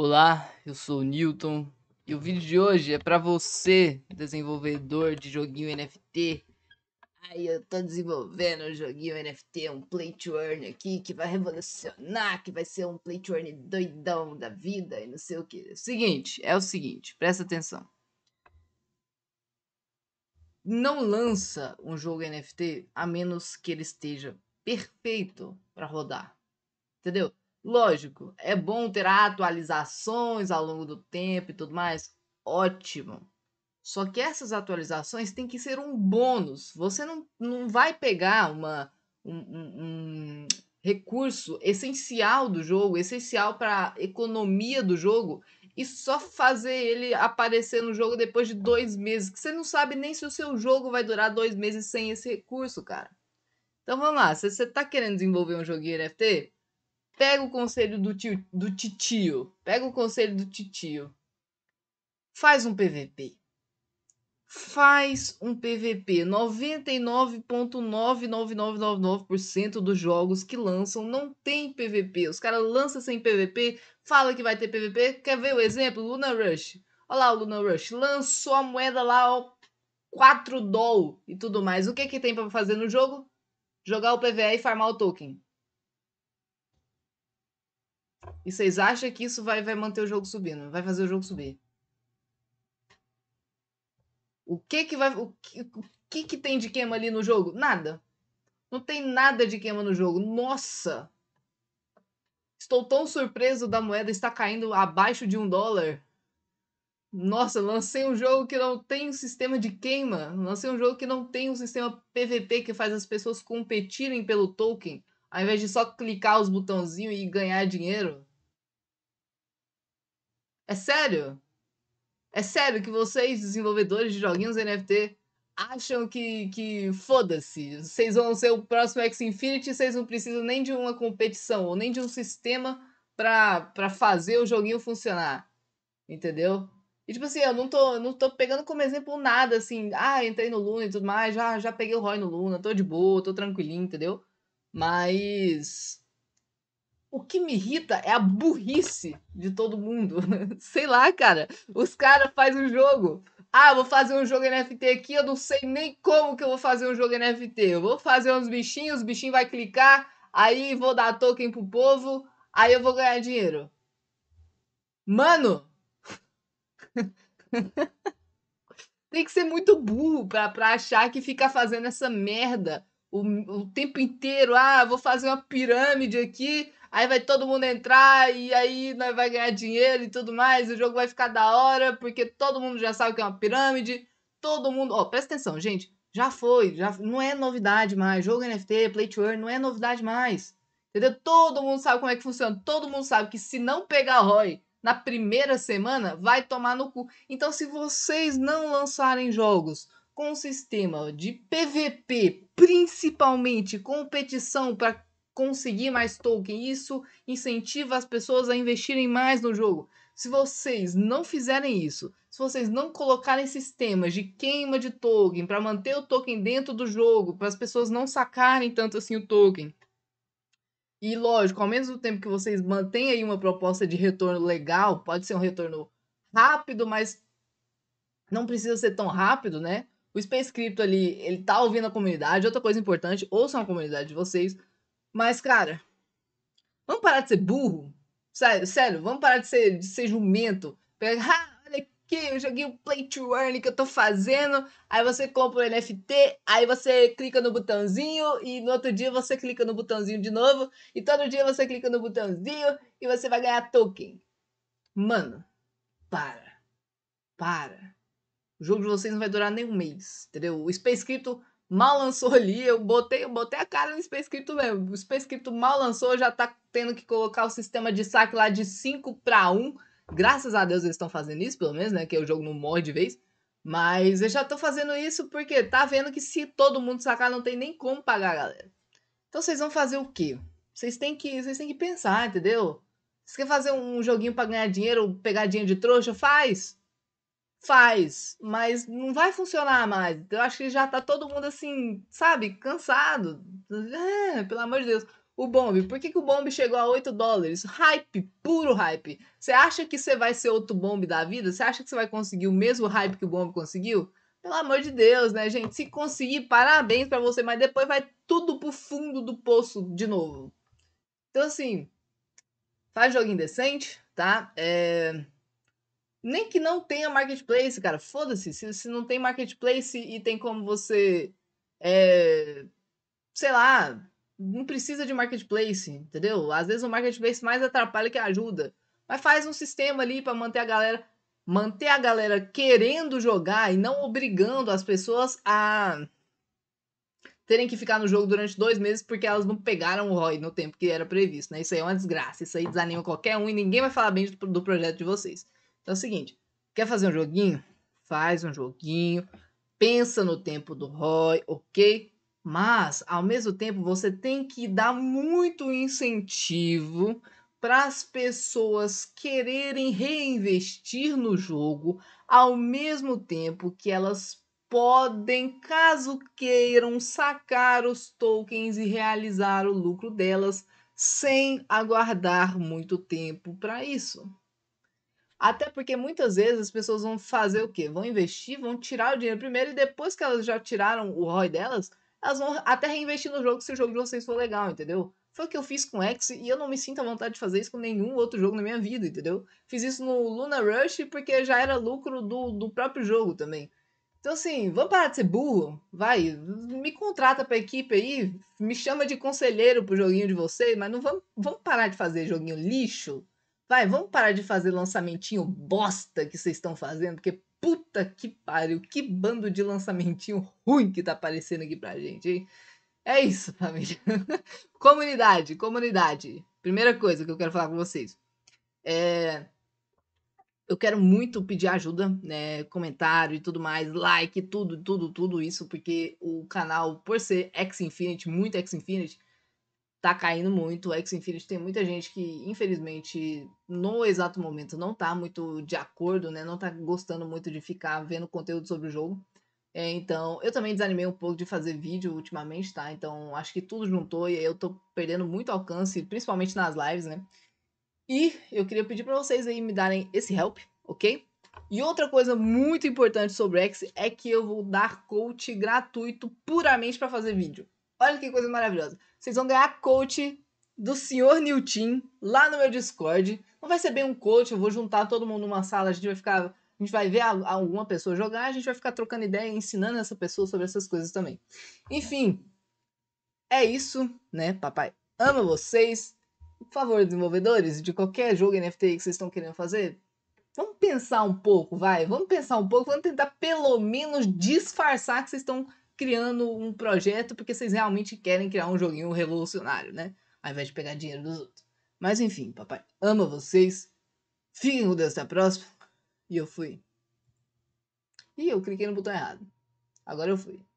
Olá, eu sou o Newton e o vídeo de hoje é para você, desenvolvedor de joguinho NFT. Aí eu tô desenvolvendo um joguinho NFT, um play to earn aqui que vai revolucionar, que vai ser um play to earn doidão da vida e não sei o que. Seguinte, é o seguinte, presta atenção. Não lança um jogo NFT a menos que ele esteja perfeito para rodar. Entendeu? Lógico, é bom ter atualizações ao longo do tempo e tudo mais. Ótimo. Só que essas atualizações têm que ser um bônus. Você não, não vai pegar uma, um, um, um recurso essencial do jogo, essencial para a economia do jogo, e só fazer ele aparecer no jogo depois de dois meses. Que você não sabe nem se o seu jogo vai durar dois meses sem esse recurso, cara. Então vamos lá, se você está querendo desenvolver um jogo em NFT, Pega o conselho do, tio, do titio. Pega o conselho do titio. Faz um PVP. Faz um PVP. 99,99999% dos jogos que lançam não tem PVP. Os caras lançam sem PVP, fala que vai ter PVP. Quer ver o exemplo? Luna Rush. Olha lá o Luna Rush. Lançou a moeda lá, ó, 4 doll e tudo mais. O que que tem para fazer no jogo? Jogar o PVE e farmar o token. E vocês acham que isso vai, vai manter o jogo subindo? Vai fazer o jogo subir? O que que vai. O que, o que, que tem de queima ali no jogo? Nada. Não tem nada de queima no jogo. Nossa! Estou tão surpreso da moeda estar caindo abaixo de um dólar. Nossa, lancei um jogo que não tem um sistema de queima. Lancei um jogo que não tem um sistema PVP que faz as pessoas competirem pelo token. Ao invés de só clicar os botãozinhos e ganhar dinheiro. É sério? É sério que vocês, desenvolvedores de joguinhos NFT, acham que, que foda-se, vocês vão ser o próximo X Infinity, vocês não precisam nem de uma competição ou nem de um sistema para fazer o joguinho funcionar. Entendeu? E tipo assim, eu não tô, não tô pegando como exemplo nada assim, ah, entrei no Luna e tudo mais, já, já peguei o Roy no Luna, tô de boa, tô tranquilinho, entendeu? Mas o que me irrita é a burrice de todo mundo. Sei lá, cara. Os caras fazem um jogo. Ah, vou fazer um jogo NFT aqui, eu não sei nem como que eu vou fazer um jogo NFT. Eu vou fazer uns bichinhos, o bichinho vai clicar, aí vou dar token pro povo, aí eu vou ganhar dinheiro. Mano! Tem que ser muito burro pra, pra achar que ficar fazendo essa merda o, o tempo inteiro, ah, vou fazer uma pirâmide aqui, aí vai todo mundo entrar e aí nós vai ganhar dinheiro e tudo mais, o jogo vai ficar da hora, porque todo mundo já sabe que é uma pirâmide, todo mundo, ó, oh, presta atenção, gente, já foi, já não é novidade mais, jogo NFT, play to earn não é novidade mais. Entendeu? Todo mundo sabe como é que funciona, todo mundo sabe que se não pegar ROI na primeira semana, vai tomar no cu. Então, se vocês não lançarem jogos com um sistema de PVP, principalmente competição para conseguir mais token, isso incentiva as pessoas a investirem mais no jogo. Se vocês não fizerem isso, se vocês não colocarem sistemas de queima de token para manter o token dentro do jogo, para as pessoas não sacarem tanto assim o token. E lógico, ao mesmo tempo que vocês mantêm aí uma proposta de retorno legal, pode ser um retorno rápido, mas não precisa ser tão rápido, né? O Space Crypto ali, ele tá ouvindo a comunidade. Outra coisa importante, ouçam a comunidade de vocês. Mas, cara, vamos parar de ser burro? Sério, sério vamos parar de ser, de ser jumento. Pega, ah, olha aqui, eu joguei o Play to Earn que eu tô fazendo. Aí você compra o NFT, aí você clica no botãozinho e no outro dia você clica no botãozinho de novo. E todo dia você clica no botãozinho e você vai ganhar token. Mano, para. Para. O jogo de vocês não vai durar nem um mês, entendeu? O Space Crypto mal lançou ali, eu botei, eu botei a cara no Space Crypto mesmo. O Space Crypto mal lançou, já tá tendo que colocar o sistema de saque lá de 5 para 1. Graças a Deus eles estão fazendo isso, pelo menos, né? Que o jogo não morre de vez. Mas eu já tô fazendo isso porque tá vendo que se todo mundo sacar, não tem nem como pagar, galera. Então vocês vão fazer o quê? Vocês têm que, vocês têm que pensar, entendeu? Você quer fazer um joguinho para ganhar dinheiro, pegar dinheiro de trouxa? Faz! faz, mas não vai funcionar mais. Eu acho que já tá todo mundo assim, sabe, cansado. É, pelo amor de Deus. O Bomb, por que, que o Bomb chegou a 8 dólares? Hype, puro hype. Você acha que você vai ser outro Bomb da vida? Você acha que você vai conseguir o mesmo hype que o Bomb conseguiu? Pelo amor de Deus, né, gente? Se conseguir, parabéns para você, mas depois vai tudo pro fundo do poço de novo. Então, assim, faz joguinho decente, tá? É nem que não tenha marketplace, cara. Foda-se. Se, se não tem marketplace e tem como você. É, sei lá. Não precisa de marketplace, entendeu? Às vezes o marketplace mais atrapalha que ajuda. Mas faz um sistema ali para manter a galera. Manter a galera querendo jogar e não obrigando as pessoas a terem que ficar no jogo durante dois meses porque elas não pegaram o ROI no tempo que era previsto, né? Isso aí é uma desgraça, isso aí desanima qualquer um e ninguém vai falar bem do, do projeto de vocês. Então é o seguinte, quer fazer um joguinho? Faz um joguinho, pensa no tempo do Roy ok? Mas, ao mesmo tempo, você tem que dar muito incentivo para as pessoas quererem reinvestir no jogo, ao mesmo tempo que elas podem, caso queiram, sacar os tokens e realizar o lucro delas sem aguardar muito tempo para isso. Até porque muitas vezes as pessoas vão fazer o quê? Vão investir, vão tirar o dinheiro primeiro e depois que elas já tiraram o ROI delas, elas vão até reinvestir no jogo se o jogo de vocês for legal, entendeu? Foi o que eu fiz com X e eu não me sinto à vontade de fazer isso com nenhum outro jogo na minha vida, entendeu? Fiz isso no Luna Rush porque já era lucro do, do próprio jogo também. Então, assim, vamos parar de ser burro, vai, me contrata pra equipe aí, me chama de conselheiro pro joguinho de vocês, mas não vamos, vamos parar de fazer joguinho lixo Vai, vamos parar de fazer lançamentinho bosta que vocês estão fazendo, porque puta que pariu, que bando de lançamentinho ruim que tá aparecendo aqui pra gente, hein? É isso, família. comunidade, comunidade. Primeira coisa que eu quero falar com vocês. É... Eu quero muito pedir ajuda, né? Comentário e tudo mais, like, tudo, tudo, tudo isso, porque o canal, por ser X Infinity, muito X Infinity, tá caindo muito. O X Infinity tem muita gente que, infelizmente, no exato momento não tá muito de acordo, né? Não tá gostando muito de ficar vendo conteúdo sobre o jogo. É, então, eu também desanimei um pouco de fazer vídeo ultimamente, tá? Então, acho que tudo juntou e eu tô perdendo muito alcance, principalmente nas lives, né? E eu queria pedir para vocês aí me darem esse help, ok? E outra coisa muito importante sobre o X é que eu vou dar coach gratuito puramente para fazer vídeo. Olha que coisa maravilhosa. Vocês vão ganhar coach do senhor Newton lá no meu Discord. Não vai ser bem um coach, eu vou juntar todo mundo numa sala, a gente vai ficar. A gente vai ver alguma pessoa jogar, a gente vai ficar trocando ideia ensinando essa pessoa sobre essas coisas também. Enfim, é isso, né, papai? Ama vocês. Por favor, desenvolvedores de qualquer jogo NFT que vocês estão querendo fazer, vamos pensar um pouco, vai. Vamos pensar um pouco, vamos tentar pelo menos disfarçar que vocês estão criando um projeto porque vocês realmente querem criar um joguinho revolucionário, né? Ao invés de pegar dinheiro dos outros. Mas enfim, papai ama vocês. Fiquem com Deus até a próxima. E eu fui. E eu cliquei no botão errado. Agora eu fui.